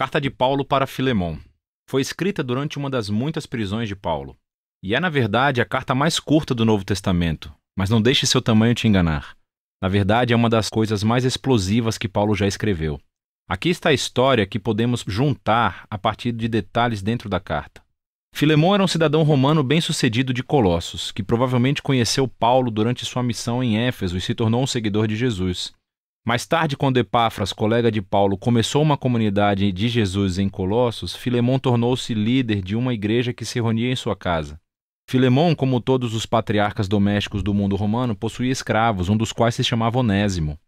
Carta de Paulo para Filemon. Foi escrita durante uma das muitas prisões de Paulo. E é, na verdade, a carta mais curta do Novo Testamento, mas não deixe seu tamanho te enganar. Na verdade, é uma das coisas mais explosivas que Paulo já escreveu. Aqui está a história que podemos juntar a partir de detalhes dentro da carta. Filemon era um cidadão romano bem-sucedido de Colossos, que provavelmente conheceu Paulo durante sua missão em Éfeso e se tornou um seguidor de Jesus. Mais tarde, quando Epáfras, colega de Paulo, começou uma comunidade de Jesus em Colossos, Filemão tornou-se líder de uma igreja que se reunia em sua casa. Filemão, como todos os patriarcas domésticos do mundo romano, possuía escravos, um dos quais se chamava Onésimo.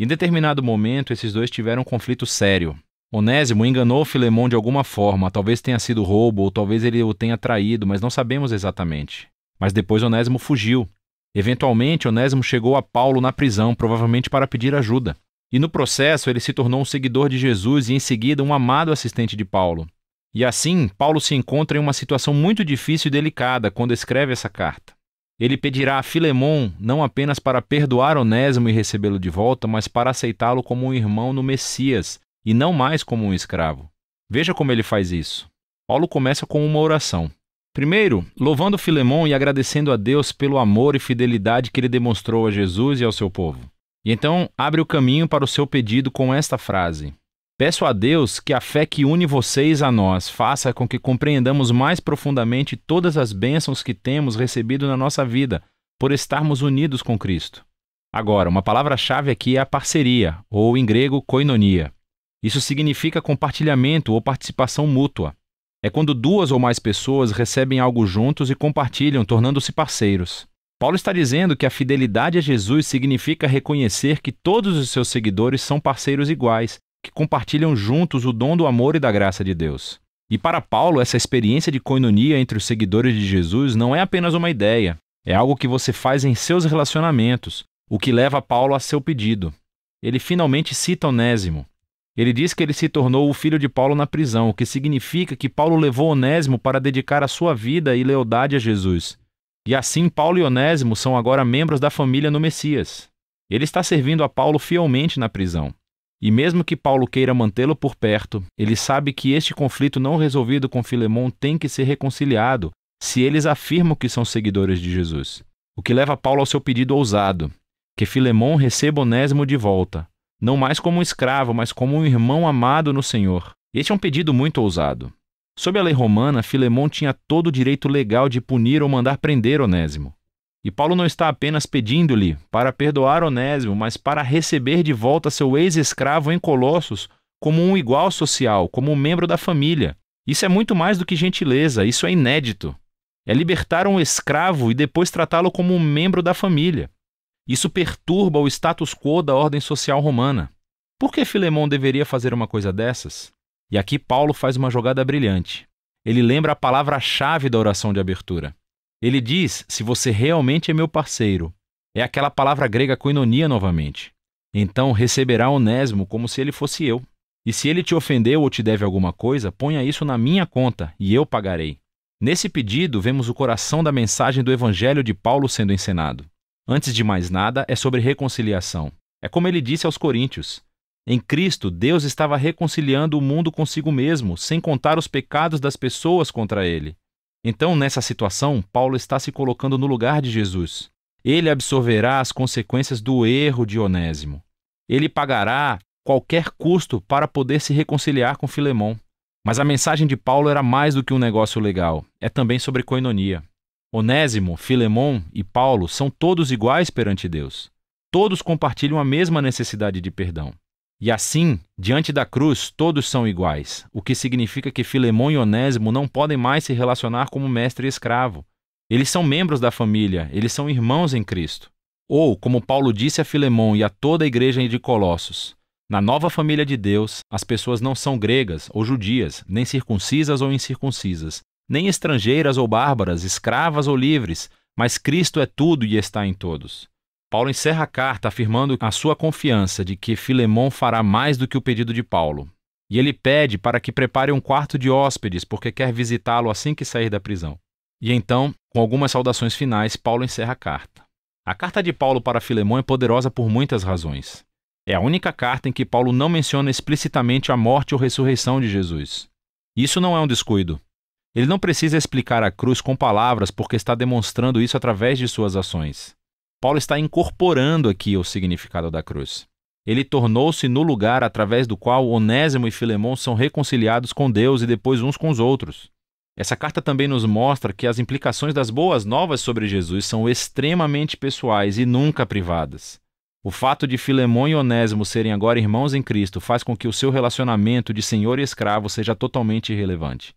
Em determinado momento, esses dois tiveram um conflito sério. Onésimo enganou Filemão de alguma forma, talvez tenha sido roubo ou talvez ele o tenha traído, mas não sabemos exatamente. Mas depois Onésimo fugiu Eventualmente, Onésimo chegou a Paulo na prisão, provavelmente para pedir ajuda. E no processo, ele se tornou um seguidor de Jesus e, em seguida, um amado assistente de Paulo. E assim, Paulo se encontra em uma situação muito difícil e delicada quando escreve essa carta. Ele pedirá a Filemon não apenas para perdoar Onésimo e recebê-lo de volta, mas para aceitá-lo como um irmão no Messias e não mais como um escravo. Veja como ele faz isso. Paulo começa com uma oração. Primeiro, louvando Filemão e agradecendo a Deus pelo amor e fidelidade que ele demonstrou a Jesus e ao seu povo. E então abre o caminho para o seu pedido com esta frase: Peço a Deus que a fé que une vocês a nós faça com que compreendamos mais profundamente todas as bênçãos que temos recebido na nossa vida por estarmos unidos com Cristo. Agora, uma palavra-chave aqui é a parceria, ou em grego, koinonia. Isso significa compartilhamento ou participação mútua. É quando duas ou mais pessoas recebem algo juntos e compartilham, tornando-se parceiros. Paulo está dizendo que a fidelidade a Jesus significa reconhecer que todos os seus seguidores são parceiros iguais, que compartilham juntos o dom do amor e da graça de Deus. E para Paulo, essa experiência de coinonia entre os seguidores de Jesus não é apenas uma ideia, é algo que você faz em seus relacionamentos, o que leva Paulo a seu pedido. Ele finalmente cita Onésimo, ele diz que ele se tornou o filho de Paulo na prisão, o que significa que Paulo levou Onésimo para dedicar a sua vida e lealdade a Jesus. E assim Paulo e Onésimo são agora membros da família no Messias. Ele está servindo a Paulo fielmente na prisão. E mesmo que Paulo queira mantê-lo por perto, ele sabe que este conflito não resolvido com Filemón tem que ser reconciliado se eles afirmam que são seguidores de Jesus. O que leva Paulo ao seu pedido ousado, que Filemão receba Onésimo de volta, não mais como um escravo, mas como um irmão amado no Senhor. Este é um pedido muito ousado. Sob a lei romana, Filemão tinha todo o direito legal de punir ou mandar prender Onésimo. E Paulo não está apenas pedindo-lhe para perdoar Onésimo, mas para receber de volta seu ex-escravo em Colossos como um igual social, como um membro da família. Isso é muito mais do que gentileza, isso é inédito. É libertar um escravo e depois tratá-lo como um membro da família. Isso perturba o status quo da ordem social romana. Por que Filemão deveria fazer uma coisa dessas? E aqui Paulo faz uma jogada brilhante. Ele lembra a palavra-chave da oração de abertura. Ele diz: Se você realmente é meu parceiro, é aquela palavra grega coinonia novamente. Então receberá Onésimo como se ele fosse eu. E se ele te ofendeu ou te deve alguma coisa, ponha isso na minha conta e eu pagarei. Nesse pedido, vemos o coração da mensagem do Evangelho de Paulo sendo encenado. Antes de mais nada, é sobre reconciliação. É como ele disse aos Coríntios: Em Cristo, Deus estava reconciliando o mundo consigo mesmo, sem contar os pecados das pessoas contra ele. Então, nessa situação, Paulo está se colocando no lugar de Jesus. Ele absorverá as consequências do erro de Onésimo. Ele pagará qualquer custo para poder se reconciliar com Filemão. Mas a mensagem de Paulo era mais do que um negócio legal, é também sobre coinonia. Onésimo, Filemon e Paulo são todos iguais perante Deus. Todos compartilham a mesma necessidade de perdão. E assim, diante da cruz, todos são iguais, o que significa que Filemão e Onésimo não podem mais se relacionar como mestre e escravo. Eles são membros da família, eles são irmãos em Cristo. Ou, como Paulo disse a Filemão e a toda a igreja de Colossos, na nova família de Deus, as pessoas não são gregas ou judias, nem circuncisas ou incircuncisas, nem estrangeiras ou bárbaras, escravas ou livres, mas Cristo é tudo e está em todos. Paulo encerra a carta afirmando a sua confiança de que Filemão fará mais do que o pedido de Paulo. E ele pede para que prepare um quarto de hóspedes, porque quer visitá-lo assim que sair da prisão. E então, com algumas saudações finais, Paulo encerra a carta. A carta de Paulo para Filemão é poderosa por muitas razões. É a única carta em que Paulo não menciona explicitamente a morte ou ressurreição de Jesus. Isso não é um descuido. Ele não precisa explicar a cruz com palavras porque está demonstrando isso através de suas ações. Paulo está incorporando aqui o significado da cruz. Ele tornou-se no lugar através do qual Onésimo e Filemão são reconciliados com Deus e depois uns com os outros. Essa carta também nos mostra que as implicações das boas novas sobre Jesus são extremamente pessoais e nunca privadas. O fato de Filemão e Onésimo serem agora irmãos em Cristo faz com que o seu relacionamento de senhor e escravo seja totalmente irrelevante.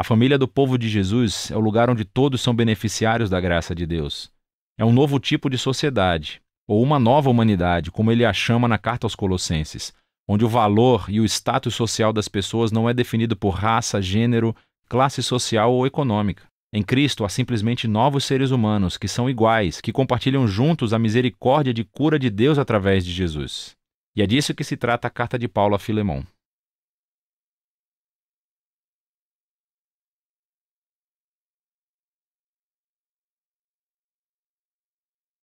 A família do povo de Jesus é o lugar onde todos são beneficiários da graça de Deus. É um novo tipo de sociedade, ou uma nova humanidade, como ele a chama na carta aos Colossenses, onde o valor e o status social das pessoas não é definido por raça, gênero, classe social ou econômica. Em Cristo há simplesmente novos seres humanos que são iguais, que compartilham juntos a misericórdia de cura de Deus através de Jesus. E é disso que se trata a carta de Paulo a Filemão.